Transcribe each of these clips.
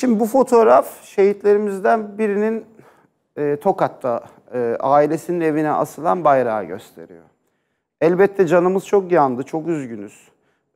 Şimdi bu fotoğraf şehitlerimizden birinin e, Tokat'ta e, ailesinin evine asılan bayrağı gösteriyor. Elbette canımız çok yandı, çok üzgünüz.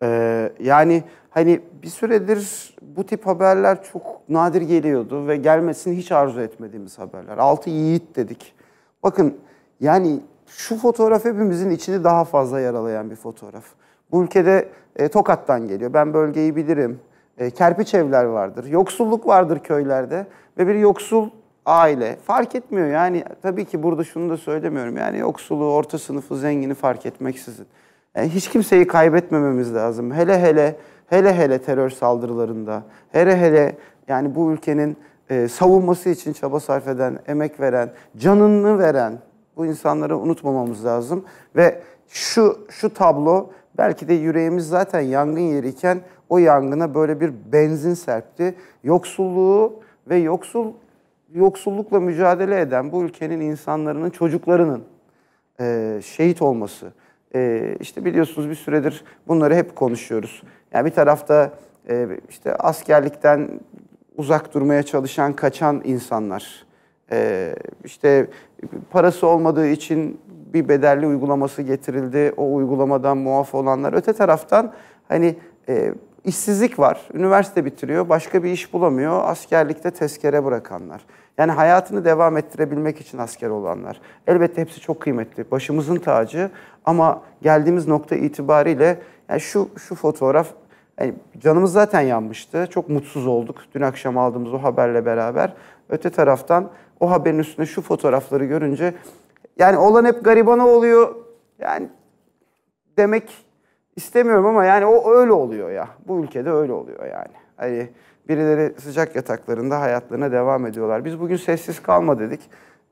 Ee, yani hani bir süredir bu tip haberler çok nadir geliyordu ve gelmesini hiç arzu etmediğimiz haberler. Altı yiğit dedik. Bakın yani şu fotoğraf hepimizin içini daha fazla yaralayan bir fotoğraf. Bu ülkede e, Tokat'tan geliyor. Ben bölgeyi bilirim. E, kerpiç evler vardır, yoksulluk vardır köylerde ve bir yoksul aile fark etmiyor yani tabii ki burada şunu da söylemiyorum yani yoksulu, orta sınıfı, zengini fark etmeksizin. Yani e, hiç kimseyi kaybetmememiz lazım. Hele hele hele hele terör saldırılarında, hele hele yani bu ülkenin e, savunması için çaba sarf eden, emek veren, canını veren bu insanları unutmamamız lazım ve şu şu tablo Belki de yüreğimiz zaten yangın yeriyken o yangına böyle bir benzin serpti. Yoksulluğu ve yoksul yoksullukla mücadele eden bu ülkenin insanların çocuklarının e, şehit olması. E, işte biliyorsunuz bir süredir bunları hep konuşuyoruz. Yani bir tarafta e, işte askerlikten uzak durmaya çalışan, kaçan insanlar. E, işte parası olmadığı için bir bedelli uygulaması getirildi. O uygulamadan muaf olanlar. Öte taraftan hani e, işsizlik var. Üniversite bitiriyor, başka bir iş bulamıyor. Askerlikte tezkere bırakanlar. Yani hayatını devam ettirebilmek için asker olanlar. Elbette hepsi çok kıymetli. Başımızın tacı ama geldiğimiz nokta itibariyle yani şu şu fotoğraf yani canımız zaten yanmıştı. Çok mutsuz olduk dün akşam aldığımız o haberle beraber. Öte taraftan o haberin üstüne şu fotoğrafları görünce yani olan hep garibana oluyor. Yani demek istemiyorum ama yani o öyle oluyor ya. Bu ülkede öyle oluyor yani. Hani birileri sıcak yataklarında hayatlarına devam ediyorlar. Biz bugün sessiz kalma dedik.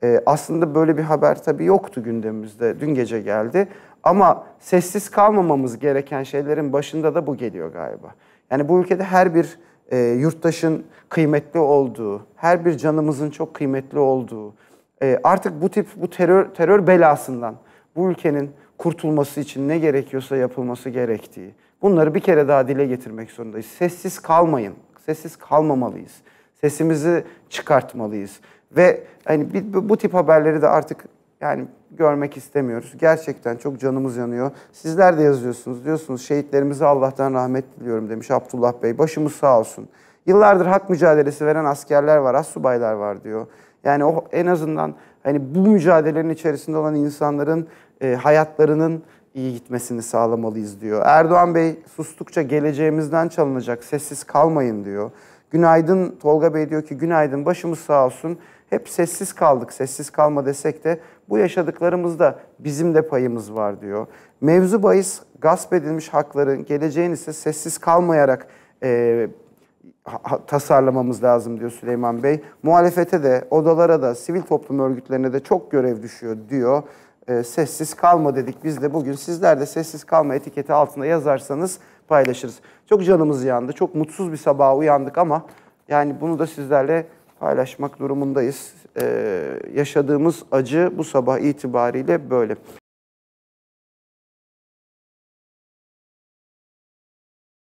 Ee, aslında böyle bir haber tabii yoktu gündemimizde. Dün gece geldi. Ama sessiz kalmamamız gereken şeylerin başında da bu geliyor galiba. Yani bu ülkede her bir e, yurttaşın kıymetli olduğu, her bir canımızın çok kıymetli olduğu, ee, artık bu tip bu terör terör belasından bu ülkenin kurtulması için ne gerekiyorsa yapılması gerektiği. Bunları bir kere daha dile getirmek zorundayız. Sessiz kalmayın. Sessiz kalmamalıyız. Sesimizi çıkartmalıyız. Ve hani bu tip haberleri de artık yani görmek istemiyoruz. Gerçekten çok canımız yanıyor. Sizler de yazıyorsunuz. Diyorsunuz şehitlerimize Allah'tan rahmet diliyorum demiş Abdullah Bey. Başımız sağ olsun. Yıllardır hak mücadelesi veren askerler var, subaylar var diyor. Yani o en azından hani bu mücadelenin içerisinde olan insanların e, hayatlarının iyi gitmesini sağlamalıyız diyor. Erdoğan Bey sustukça geleceğimizden çalınacak, sessiz kalmayın diyor. Günaydın Tolga Bey diyor ki günaydın başımız sağ olsun. Hep sessiz kaldık, sessiz kalma desek de bu yaşadıklarımızda bizim de payımız var diyor. Mevzu bahis gasp edilmiş hakların, geleceğin ise sessiz kalmayarak e, tasarlamamız lazım diyor Süleyman Bey. Muhalefete de, odalara da, sivil toplum örgütlerine de çok görev düşüyor diyor. E, sessiz kalma dedik biz de bugün. Sizler de sessiz kalma etiketi altında yazarsanız paylaşırız. Çok canımız yandı, çok mutsuz bir sabaha uyandık ama yani bunu da sizlerle paylaşmak durumundayız. E, yaşadığımız acı bu sabah itibariyle böyle.